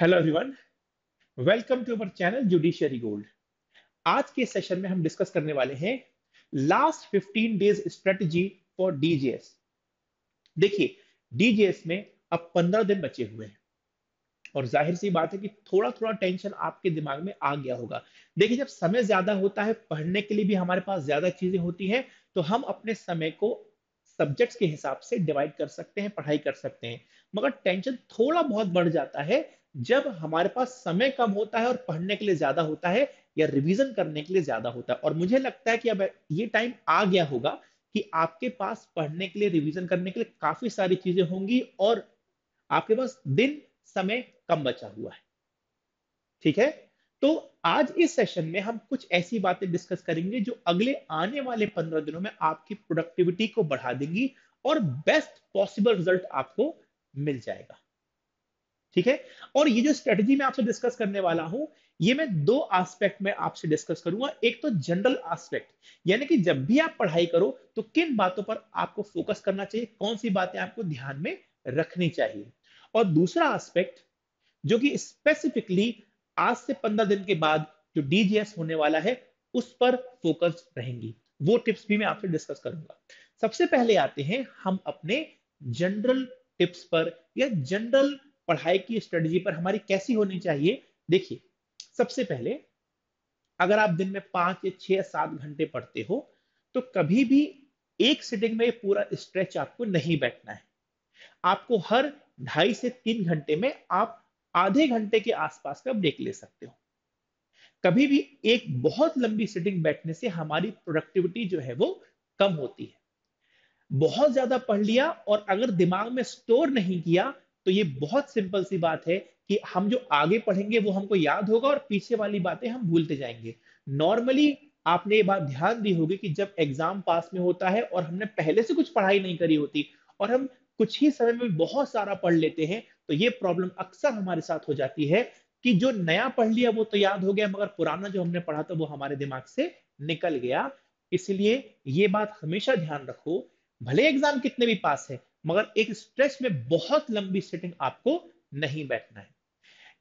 hello everyone welcome to our channel judiciary gold आज के session में हम डिस्कस करने वाले हैं last 15 days strategy for DGS देखिए डीजीएस में अब 15 दिन बचे हुए हैं और जाहिर सी बात है कि थोड़ा थोड़ा टेंशन आपके दिमाग में आ गया होगा देखिए जब समय ज्यादा होता है पढ़ने के लिए भी हमारे पास ज्यादा चीजें होती हैं तो हम अपने समय को सब्जेक्ट्स के हिसाब से डिवाइड कर सकते हैं पढ़ाई कर सकते हैं मगर टेंशन थोड़ा बहुत बढ़ जाता है जब हमारे पास समय कम होता है और पढ़ने के लिए ज्यादा होता है या रिवीजन करने के लिए ज्यादा होता है और मुझे लगता है कि अब ये टाइम आ गया होगा कि आपके पास पढ़ने के लिए रिवीजन करने के लिए काफी सारी चीजें होंगी और आपके पास दिन समय कम बचा हुआ है ठीक है तो आज इस सेशन में हम कुछ ऐसी बातें डिस्कस करेंगे जो अगले आने वाले पंद्रह दिनों में आपकी प्रोडक्टिविटी को बढ़ा देंगी और बेस्ट पॉसिबल रिजल्ट आपको मिल जाएगा ठीक है और ये जो स्ट्रेटजी मैं आपसे डिस्कस करने वाला हूं ये मैं दो एस्पेक्ट में आपसे डिस्कस करूंगा एक तो जनरल एस्पेक्ट यानी कि जब भी आप पढ़ाई करो तो किन बातों पर आपको फोकस करना चाहिए कौन सी बातें आपको ध्यान में रखनी चाहिए और दूसरा एस्पेक्ट जो कि स्पेसिफिकली आज से पंद्रह दिन के बाद जो डीजीएस होने वाला है उस पर फोकस रहेंगी वो टिप्स भी मैं आपसे डिस्कस करूंगा सबसे पहले आते हैं हम अपने जनरल टिप्स पर या जनरल पढ़ाई की स्ट्रेटजी पर हमारी कैसी होनी चाहिए देखिए सबसे पहले अगर आप दिन में पांच या छह या सात घंटे पढ़ते हो तो कभी भी एक सिटिंग में पूरा स्ट्रेच आपको नहीं बैठना है आपको हर ढाई से तीन घंटे में आप आधे घंटे के आसपास का ब्रेक ले सकते हो कभी भी एक बहुत लंबी सिटिंग बैठने से हमारी प्रोडक्टिविटी जो है वो कम होती है बहुत ज्यादा पढ़ लिया और अगर दिमाग में स्टोर नहीं किया तो ये बहुत सिंपल सी बात है कि हम जो आगे पढ़ेंगे वो हमको याद होगा और पीछे वाली बातें हम भूलते जाएंगे नॉर्मली आपने ये बात ध्यान दी होगी कि जब एग्जाम पास में होता है और हमने पहले से कुछ पढ़ाई नहीं करी होती और हम कुछ ही समय में बहुत सारा पढ़ लेते हैं तो ये प्रॉब्लम अक्सर हमारे साथ हो जाती है कि जो नया पढ़ लिया वो तो याद हो गया मगर पुराना जो हमने पढ़ा था वो हमारे दिमाग से निकल गया इसलिए ये बात हमेशा ध्यान रखो भले एग्जाम कितने भी पास है मगर एक स्ट्रेस में बहुत लंबी सिटिंग आपको नहीं बैठना है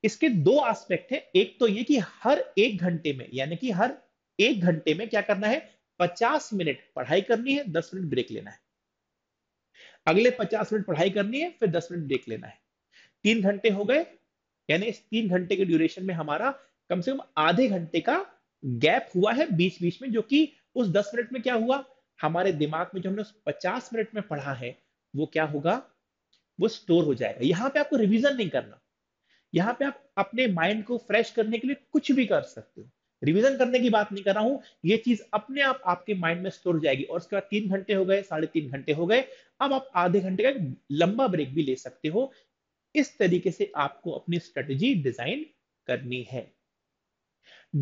इसके दो एस्पेक्ट है एक तो ये कि हर एक घंटे में यानी कि हर एक घंटे में क्या करना है 50 मिनट पढ़ाई करनी है 10 मिनट ब्रेक लेना है अगले 50 मिनट पढ़ाई करनी है फिर 10 मिनट ब्रेक लेना है तीन घंटे हो गए यानी इस तीन घंटे के ड्यूरेशन में हमारा कम से कम आधे घंटे का गैप हुआ है बीच बीच में जो कि उस 10 मिनट में क्या हुआ हमारे दिमाग में जो हमने उस 50 मिनट में पढ़ा है वो क्या होगा वो स्टोर हो जाएगा यहाँ पे आपको रिवीजन नहीं करना यहाँ पे आप अपने माइंड को फ्रेश करने के लिए कुछ भी कर सकते हो रिवीजन करने की बात नहीं कर रहा हूं ये चीज अपने आप आपके माइंड में स्टोर हो जाएगी और उसके बाद तीन घंटे हो गए साढ़े तीन घंटे हो गए अब आप आधे घंटे का लंबा ब्रेक भी ले सकते हो इस तरीके से आपको अपनी स्ट्रेटेजी डिजाइन करनी है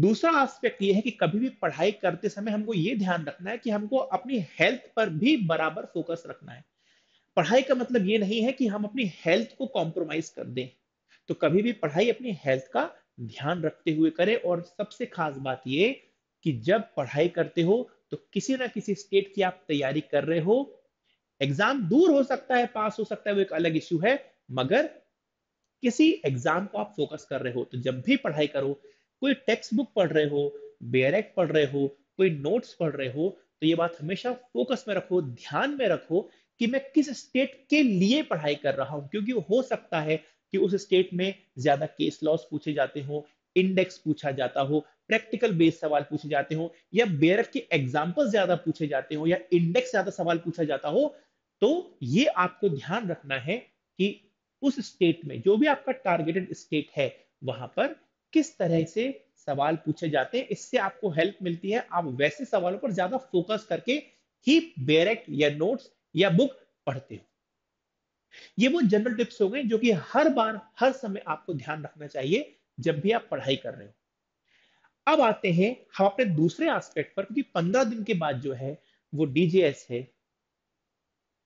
दूसरा आस्पेक्ट ये है कि कभी भी पढ़ाई करते समय हमको ये ध्यान रखना है कि हमको अपनी हेल्थ पर भी बराबर फोकस रखना है पढ़ाई का मतलब ये नहीं है कि हम अपनी हेल्थ को कॉम्प्रोमाइज कर दें तो कभी भी पढ़ाई अपनी हेल्थ का ध्यान रखते हुए करें और सबसे खास बात ये कि जब पढ़ाई करते हो तो किसी ना किसी स्टेट की आप तैयारी कर रहे हो एग्जाम दूर हो सकता है पास हो सकता है वो एक अलग इश्यू है मगर किसी एग्जाम को आप फोकस कर रहे हो तो जब भी पढ़ाई करो कोई टेक्स्ट बुक पढ़ रहे हो बेरेक पढ़ रहे हो कोई नोट्स पढ़ रहे हो तो ये बात हमेशा फोकस में रखो ध्यान में रखो कि मैं किस स्टेट के लिए पढ़ाई कर रहा हूं क्योंकि हो सकता है कि उस स्टेट में ज्यादा केस लॉस पूछे जाते हो इंडेक्स पूछा जाता हो प्रैक्टिकल बेस सवाल पूछे जाते हो या बेरक के एग्जाम्पल ज्यादा पूछे जाते हो या इंडेक्स ज्यादा सवाल पूछा जाता हो तो ये आपको ध्यान रखना है कि उस स्टेट में जो भी आपका टारगेटेड स्टेट है वहां पर किस तरह से सवाल पूछे जाते हैं इससे आपको हेल्प मिलती है आप वैसे सवालों पर ज्यादा फोकस करके ही बेरेक या नोट्स या बुक पढ़ते हो ये वो जनरल टिप्स हो गए जो कि हर बार हर समय आपको ध्यान रखना चाहिए जब भी आप पढ़ाई कर रहे हो अब आते हैं हम अपने दूसरे एस्पेक्ट पर क्योंकि पंद्रह दिन के बाद जो है वो डीजेएस है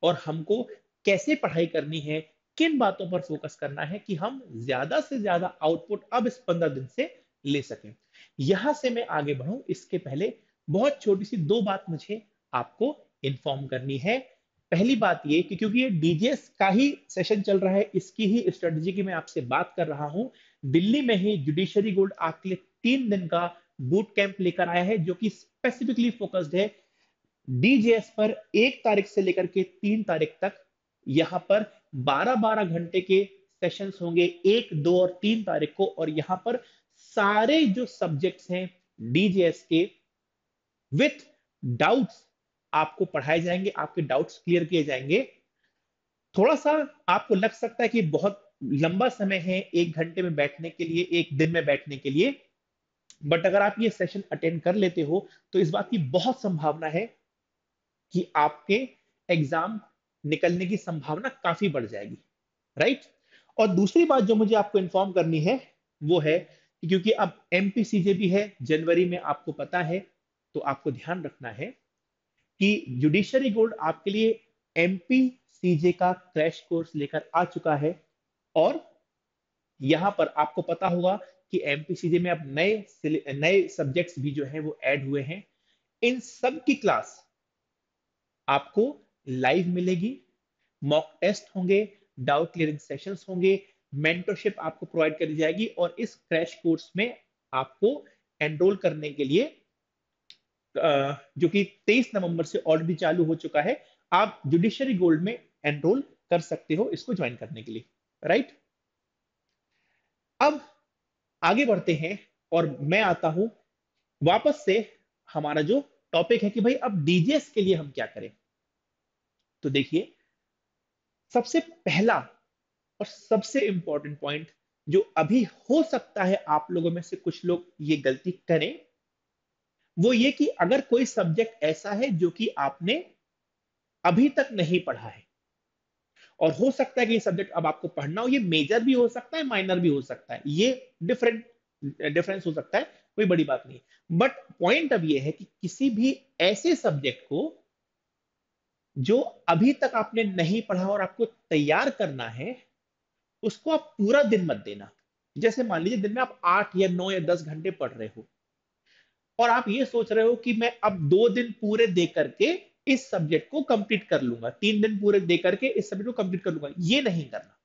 और हमको कैसे पढ़ाई करनी है किन बातों पर फोकस करना है कि हम ज्यादा से ज्यादा आउटपुट अब इस पंद्रह दिन से ले सकें यहां से मैं आगे बढ़ू इसके पहले बहुत छोटी सी दो बात मुझे आपको इन्फॉर्म करनी है पहली बात ये कि क्योंकि ये डीजीएस का ही सेशन चल रहा है इसकी ही स्ट्रेटजी की मैं आपसे बात कर रहा हूं दिल्ली में ही जुडिशरी गोल्ड आपके लिए तीन दिन का बूट कैंप लेकर आया है जो कि स्पेसिफिकली फोकस्ड है डीजीएस पर एक तारीख से लेकर के तीन तारीख तक यहां पर 12-12 घंटे के सेशंस होंगे एक दो और तीन तारीख को और यहां पर सारे जो सब्जेक्ट्स हैं डीजीएस के विथ डाउट्स आपको पढ़ाए जाएंगे आपके डाउट्स क्लियर किए जाएंगे थोड़ा सा आपको लग सकता है कि बहुत लंबा समय है एक घंटे में बैठने के लिए एक दिन में बैठने के लिए बट अगर आप ये सेशन अटेंड कर लेते हो तो इस बात की बहुत संभावना है कि आपके एग्जाम निकलने की संभावना काफी बढ़ जाएगी राइट और दूसरी बात जो मुझे आपको इन्फॉर्म करनी है वो है क्योंकि अब एम भी है जनवरी में आपको पता है तो आपको ध्यान रखना है कि जुडिशरी गोल्ड आपके लिए एमपी सीजे का क्रैश कोर्स लेकर आ चुका है और यहां पर आपको पता होगा कि एमपीसीजे में अब नए नए सब्जेक्ट्स भी जो है वो ऐड हुए हैं इन सब की क्लास आपको लाइव मिलेगी मॉक टेस्ट होंगे डाउट क्लियरिंग सेशंस होंगे मेंटरशिप आपको प्रोवाइड करी जाएगी और इस क्रैश कोर्स में आपको एनरोल करने के लिए जो कि 23 नवंबर से ऑलरेडी चालू हो चुका है आप जुडिशरी गोल्ड में एनरोल कर सकते हो इसको ज्वाइन करने के लिए राइट अब आगे बढ़ते हैं और मैं आता हूं वापस से हमारा जो टॉपिक है कि भाई अब डीजेस के लिए हम क्या करें तो देखिए सबसे पहला और सबसे इंपॉर्टेंट पॉइंट जो अभी हो सकता है आप लोगों में से कुछ लोग ये गलती करें वो ये कि अगर कोई सब्जेक्ट ऐसा है जो कि आपने अभी तक नहीं पढ़ा है और हो सकता है कि ये सब्जेक्ट अब आपको पढ़ना हो ये मेजर भी हो सकता है माइनर भी हो सकता है ये डिफरेंट डिफरेंस हो सकता है कोई बड़ी बात नहीं बट पॉइंट अब ये है कि किसी भी ऐसे सब्जेक्ट को जो अभी तक आपने नहीं पढ़ा और आपको तैयार करना है उसको आप पूरा दिन मत देना जैसे मान लीजिए दिन में आप आठ या नौ या दस घंटे पढ़ रहे हो और आप ये सोच रहे हो कि मैं अब दो दिन पूरे दे करके इस सब्जेक्ट को कंप्लीट कर लूंगा तीन दिन पूरे दे करके इस सब्जेक्ट को कंप्लीट कर लूंगा ये नहीं करना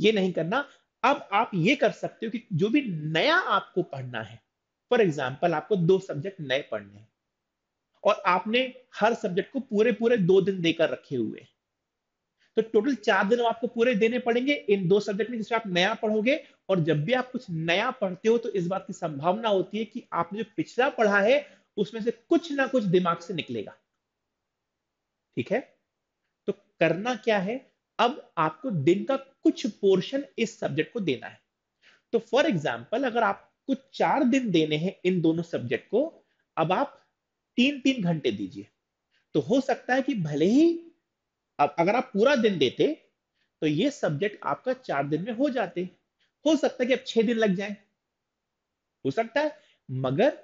ये नहीं करना अब आप ये कर सकते हो कि जो भी नया आपको पढ़ना है फॉर एग्जाम्पल आपको दो सब्जेक्ट नए पढ़ने हैं और आपने हर सब्जेक्ट को पूरे पूरे दो दिन देकर रखे हुए हैं तो टोटल चार दिन आपको पूरे देने पड़ेंगे इन दो सब्जेक्ट में जिसमें आप नया पढ़ोगे और जब भी आप कुछ नया पढ़ते हो तो इस बात की संभावना होती है कि आपने जो पिछला पढ़ा है उसमें से कुछ ना कुछ दिमाग से निकलेगा ठीक है तो करना क्या है अब आपको दिन का कुछ पोर्शन इस सब्जेक्ट को देना है तो फॉर एग्जाम्पल अगर आपको चार दिन देने हैं इन दोनों सब्जेक्ट को अब आप तीन तीन घंटे दीजिए तो हो सकता है कि भले ही अगर आप पूरा दिन देते तो ये सब्जेक्ट आपका चार दिन में हो जाते हो सकता है कि अब छह दिन लग जाए हो सकता है मगर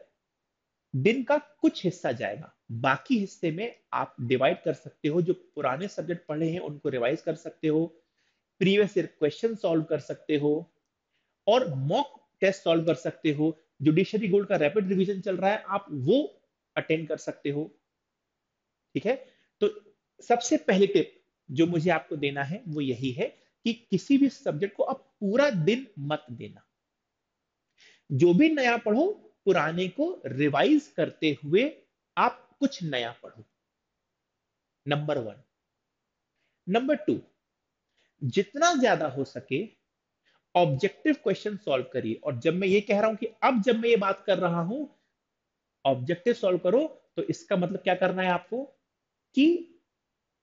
दिन का कुछ हिस्सा जाएगा बाकी हिस्से में आप डिवाइड कर सकते हो जो पुराने सब्जेक्ट पढ़े हैं उनको रिवाइज कर सकते हो प्रीवियस ईयर क्वेश्चन सॉल्व कर सकते हो और मॉक टेस्ट सॉल्व कर सकते हो जुडिशरी गोल्ड का रैपिड रिवीजन चल रहा है आप वो अटेंड कर सकते हो ठीक है तो सबसे पहली टिप जो मुझे आपको देना है वो यही है कि किसी भी सब्जेक्ट को आप पूरा दिन मत देना जो भी नया पढ़ो पुराने को रिवाइज करते हुए आप कुछ नया पढ़ो नंबर वन नंबर टू जितना ज्यादा हो सके ऑब्जेक्टिव क्वेश्चन सॉल्व करिए और जब मैं ये कह रहा हूं कि अब जब मैं ये बात कर रहा हूं ऑब्जेक्टिव सॉल्व करो तो इसका मतलब क्या करना है आपको कि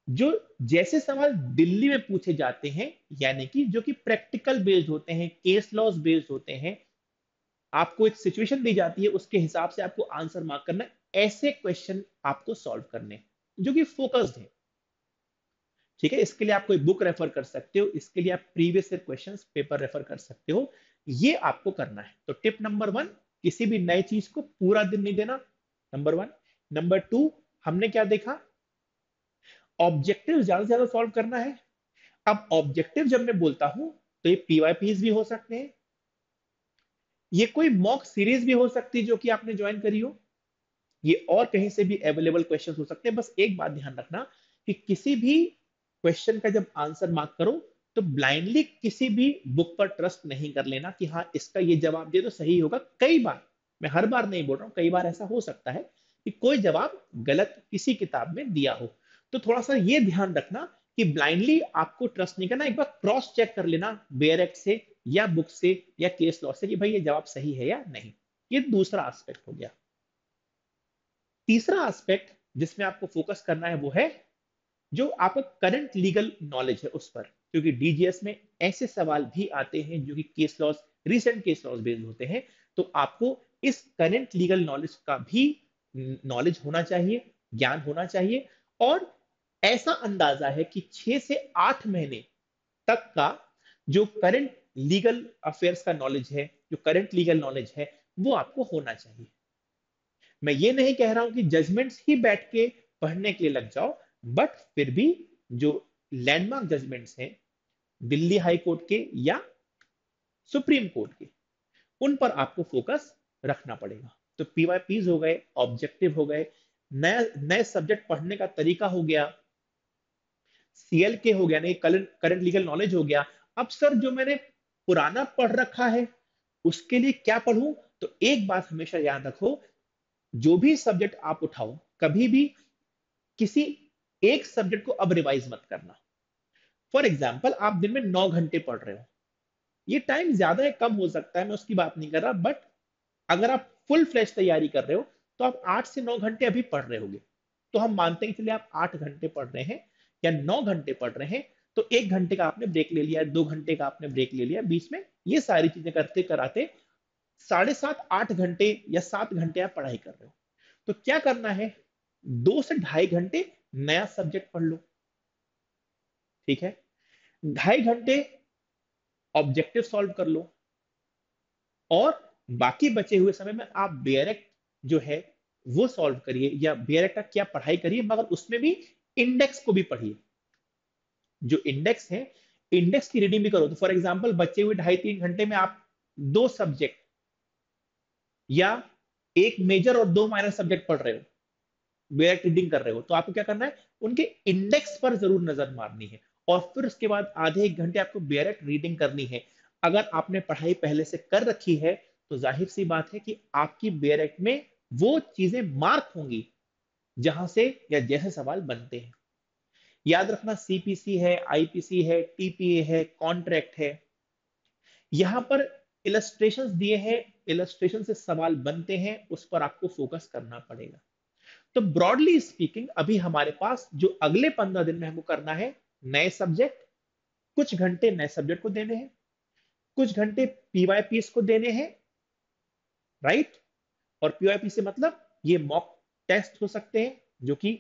जो जैसे सवाल दिल्ली में पूछे जाते हैं यानी कि जो कि प्रैक्टिकल बेस्ड होते हैं केस लॉस बेस्ड होते हैं आपको एक सिचुएशन दी जाती है उसके हिसाब से आपको आंसर मार्क करना ऐसे क्वेश्चन आपको सॉल्व करने जो कि फोकस्ड है ठीक है इसके लिए आप कोई बुक रेफर कर सकते हो इसके लिए आप प्रीवियस क्वेश्चन पेपर रेफर कर सकते हो ये आपको करना है तो टिप नंबर वन किसी भी नई चीज को पूरा दिन नहीं देना नंबर वन नंबर टू हमने क्या देखा ऑब्जेक्टिव ज्यादा से ज्यादा सॉल्व करना है अब ऑब्जेक्टिव जब मैं बोलता हूं तो ये पीवाईपीज भी हो सकते हैं ये कोई मॉक सीरीज भी हो सकती है जो कि आपने ज्वाइन करी हो ये और कहीं से भी अवेलेबल क्वेश्चंस हो सकते हैं बस एक बात ध्यान रखना कि किसी भी क्वेश्चन का जब आंसर मार्क करो तो ब्लाइंडली किसी भी बुक पर ट्रस्ट नहीं कर लेना कि हाँ इसका ये जवाब दे तो सही होगा कई बार मैं हर बार नहीं बोल रहा हूं कई बार ऐसा हो सकता है कि कोई जवाब गलत किसी किताब में दिया हो तो थोड़ा सा ये ध्यान रखना कि ब्लाइंडली आपको ट्रस्ट नहीं करना एक बार क्रॉस चेक कर लेना बेयर एक्ट से या बुक से या केस लॉ से कि भाई ये जवाब सही है या नहीं ये दूसरा एस्पेक्ट हो गया तीसरा एस्पेक्ट जिसमें आपको फोकस करना है वो है जो आपका करंट लीगल नॉलेज है उस पर क्योंकि डीजीएस में ऐसे सवाल भी आते हैं जो कि case laws recent case laws based होते हैं तो आपको इस करंट लीगल नॉलेज का भी नॉलेज होना चाहिए ज्ञान होना चाहिए और ऐसा अंदाजा है कि छह से आठ महीने तक का जो करंट लीगल अफेयर्स का नॉलेज है जो करंट लीगल नॉलेज है वो आपको होना चाहिए मैं ये नहीं कह रहा हूं कि जजमेंट्स ही बैठ के पढ़ने के लिए लग जाओ बट फिर भी जो लैंडमार्क जजमेंट्स हैं दिल्ली हाई कोर्ट के या सुप्रीम कोर्ट के उन पर आपको फोकस रखना पड़ेगा तो पीवाईपीज हो गए ऑब्जेक्टिव हो गए नया नए सब्जेक्ट पढ़ने का तरीका हो गया सीएल के हो गया ना ये करंट लीगल नॉलेज हो गया अब सर जो मैंने पुराना पढ़ रखा है उसके लिए क्या पढ़ू तो एक बात हमेशा याद रखो जो भी सब्जेक्ट आप उठाओ कभी भी किसी एक सब्जेक्ट को अब रिवाइज मत करना फॉर एग्जाम्पल आप दिन में नौ घंटे पढ़ रहे हो ये टाइम ज्यादा है कम हो सकता है मैं उसकी बात नहीं कर रहा बट अगर आप फुल फ्लैश तैयारी कर रहे हो तो आप आठ से नौ घंटे अभी पढ़ रहे होगे तो हम मानते हैं चलिए आप आठ घंटे पढ़ रहे हैं या नौ घंटे पढ़ रहे हैं तो एक घंटे का आपने ब्रेक ले लिया दो घंटे का आपने ब्रेक ले लिया बीच में ये सारी चीजें करते कराते साढ़े सात आठ घंटे या सात घंटे आप पढ़ाई कर रहे हो तो क्या करना है दो से ढाई घंटे नया सब्जेक्ट पढ़ लो ठीक है ढाई घंटे ऑब्जेक्टिव सॉल्व कर लो और बाकी बचे हुए समय में आप बेरेक्ट जो है वो सॉल्व करिए या बेरेक्ट का क्या पढ़ाई करिए मगर उसमें भी इंडेक्स को भी पढ़िए जो इंडेक्स है इंडेक्स की रीडिंग भी करो तो फॉर एग्जाम्पल बचे हुए ढाई तीन घंटे में आप दो सब्जेक्ट या एक मेजर और दो माइनर सब्जेक्ट पढ़ रहे हो डायरेक्ट रीडिंग कर रहे हो तो आपको क्या करना है उनके इंडेक्स पर जरूर नजर मारनी है और फिर उसके बाद आधे एक घंटे आपको डायरेक्ट रीडिंग करनी है अगर आपने पढ़ाई पहले से कर रखी है तो जाहिर सी बात है कि आपकी डायरेक्ट में वो चीजें मार्क होंगी जहां से या जैसे सवाल बनते हैं याद रखना सीपीसी है आईपीसी है टीपीए है कॉन्ट्रैक्ट है यहां पर इलस्ट्रेशन दिए हैं इलस्ट्रेशन से सवाल बनते हैं उस पर आपको फोकस करना पड़ेगा तो ब्रॉडली स्पीकिंग अभी हमारे पास जो अगले पंद्रह दिन में हमको करना है नए सब्जेक्ट कुछ घंटे नए सब्जेक्ट को देने हैं कुछ घंटे पीवाईपीएस को देने हैं राइट और पीवाईपी से मतलब ये मॉक टेस्ट हो सकते हैं जो कि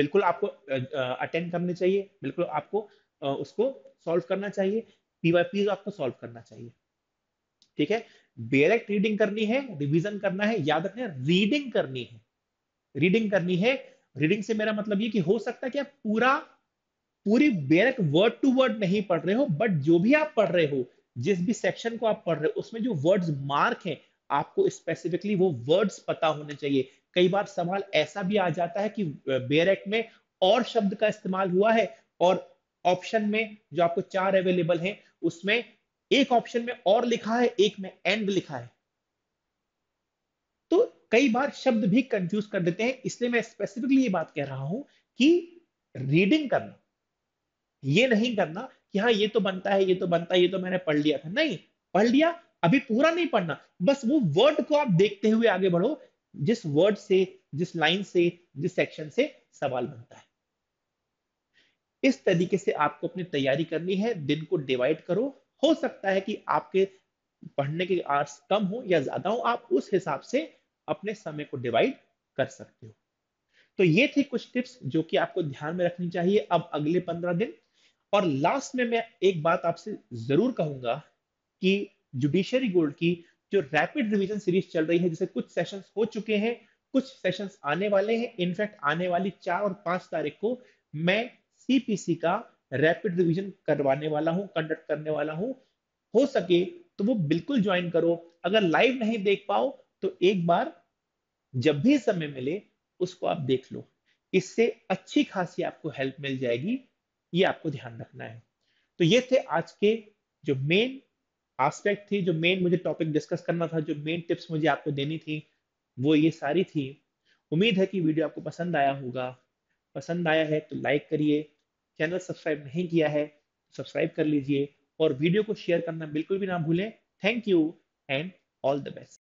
बिल्कुल आपको अटेंड करने चाहिए बिल्कुल आपको उसको सॉल्व करना चाहिए पीवाईपी आपको सॉल्व करना चाहिए ठीक है डायरेक्ट रीडिंग करनी है रिवीजन करना है याद रखना रीडिंग करनी है रीडिंग करनी है रीडिंग से मेरा मतलब ये कि हो सकता है कि आप पूरा पूरी डायरेक्ट वर्ड टू वर्ड नहीं पढ़ रहे हो बट जो भी आप पढ़ रहे हो जिस भी सेक्शन को आप पढ़ रहे हो उसमें जो वर्ड्स मार्क हैं आपको स्पेसिफिकली वो वर्ड्स पता होने चाहिए कई बार सवाल ऐसा भी आ जाता है कि बेरेक में और शब्द का इस्तेमाल हुआ है और ऑप्शन में जो आपको चार अवेलेबल हैं उसमें एक ऑप्शन में और लिखा है एक में एंड लिखा है तो कई बार शब्द भी कंफ्यूज कर देते हैं इसलिए मैं स्पेसिफिकली ये बात कह रहा हूं कि रीडिंग करना ये नहीं करना कि हाँ ये तो बनता है ये तो बनता है ये तो मैंने पढ़ लिया था नहीं पढ़ लिया अभी पूरा नहीं पढ़ना बस वो वर्ड को आप देखते हुए आगे बढ़ो जिस वर्ड से जिस लाइन से जिस सेक्शन से सवाल बनता है इस तरीके से आपको अपनी तैयारी करनी है दिन को डिवाइड करो हो सकता है कि आपके पढ़ने के आर्ट्स कम हो या ज्यादा हो आप उस हिसाब से अपने समय को डिवाइड कर सकते हो तो ये थी कुछ टिप्स जो कि आपको ध्यान में रखनी चाहिए अब अगले पंद्रह दिन और लास्ट में मैं एक बात आपसे जरूर कहूंगा कि जुडिशरी गोल्ड की जो रैपिड रिविजन सीरीज चल रही है जिसे कुछ सेशंस हो चुके हैं कुछ सेशंस आने वाले हैं इनफैक्ट आने वाली चार और पांच तारीख को मैं सीपीसी का रैपिड रिविजन करवाने वाला हूँ कंडक्ट करने वाला हूँ हो सके तो वो बिल्कुल ज्वाइन करो अगर लाइव नहीं देख पाओ तो एक बार जब भी समय मिले उसको आप देख लो इससे अच्छी खासी आपको हेल्प मिल जाएगी ये आपको ध्यान रखना है तो ये थे आज के जो मेन आस्पेक्ट थी जो मेन मुझे टॉपिक डिस्कस करना था जो मेन टिप्स मुझे आपको देनी थी वो ये सारी थी उम्मीद है कि वीडियो आपको पसंद आया होगा पसंद आया है तो लाइक करिए चैनल सब्सक्राइब नहीं किया है सब्सक्राइब कर लीजिए और वीडियो को शेयर करना बिल्कुल भी ना भूलें thank you and all the best